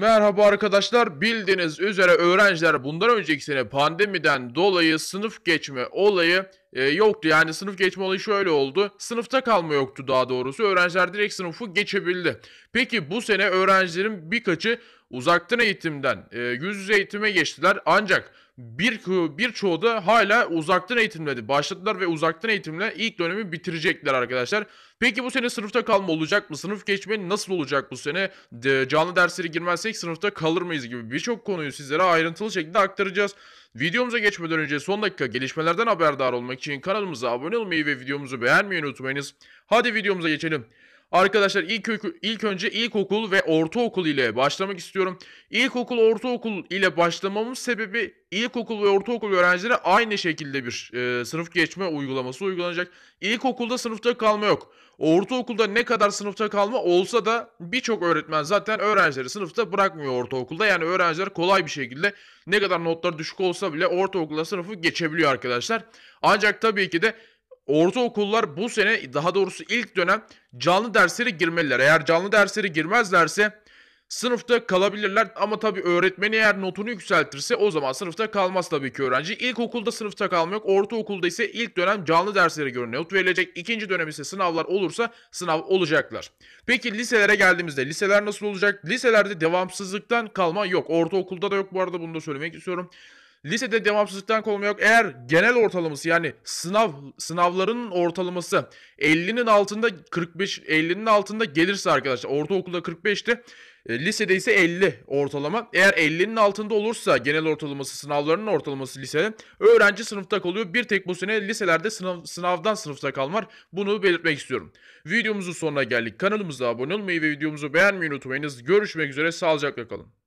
Merhaba arkadaşlar. Bildiğiniz üzere öğrenciler bundan önceki sene pandemiden dolayı sınıf geçme olayı e, yoktu. Yani sınıf geçme olayı şöyle oldu. Sınıfta kalma yoktu daha doğrusu. Öğrenciler direkt sınıfı geçebildi. Peki bu sene öğrencilerin birkaçı uzaktan eğitimden e, yüz yüze eğitime geçtiler ancak bir birçoğu da hala uzaktan eğitimledi. Başladılar ve uzaktan eğitimle ilk dönemi bitirecekler arkadaşlar. Peki bu sene sınıfta kalma olacak mı? Sınıf geçme nasıl olacak bu sene? De, canlı derslere girmezsek sınıfta kalır mıyız gibi birçok konuyu sizlere ayrıntılı şekilde aktaracağız. Videomuza geçmeden önce son dakika gelişmelerden haberdar olmak için kanalımıza abone olmayı ve videomuzu beğenmeyi unutmayınız. Hadi videomuza geçelim. Arkadaşlar ilk, ilk önce ilkokul ve ortaokul ile başlamak istiyorum. İlkokul, ortaokul ile başlamamın sebebi ilkokul ve ortaokul öğrencilere aynı şekilde bir e, sınıf geçme uygulaması uygulanacak. İlkokulda sınıfta kalma yok. Ortaokulda ne kadar sınıfta kalma olsa da birçok öğretmen zaten öğrencileri sınıfta bırakmıyor ortaokulda. Yani öğrenciler kolay bir şekilde ne kadar notları düşük olsa bile ortaokulda sınıfı geçebiliyor arkadaşlar. Ancak tabii ki de ortaokullar bu sene daha doğrusu ilk dönem canlı derslere girmeliler. Eğer canlı derslere girmezlerse sınıfta kalabilirler ama tabii öğretmeni eğer notunu yükseltirse o zaman sınıfta kalmaz tabii ki öğrenci. İlkokulda sınıfta kalmıyor, yok. Ortaokulda ise ilk dönem canlı derslere göre not verilecek. İkinci dönem ise sınavlar olursa sınav olacaklar. Peki liselere geldiğimizde liseler nasıl olacak? Liselerde devamsızlıktan kalma yok. Ortaokulda da yok bu arada bunu da söylemek istiyorum. Lisede devamsızlıktan koruma yok. Eğer genel ortalaması yani sınav sınavların ortalaması 50'nin altında 45 50'nin altında gelirse arkadaşlar ortaokulda 45'ti. E, lisede ise 50 ortalama. Eğer 50'nin altında olursa genel ortalaması sınavlarının ortalaması lisede öğrenci sınıfta kalıyor. Bir tek bu sene liselerde sınav, sınavdan sınıfta kalmar. Bunu belirtmek istiyorum. Videomuzun sonuna geldik. Kanalımıza abone olmayı ve videomuzu beğenmeyi unutmayınız. Görüşmek üzere sağlıcakla kalın.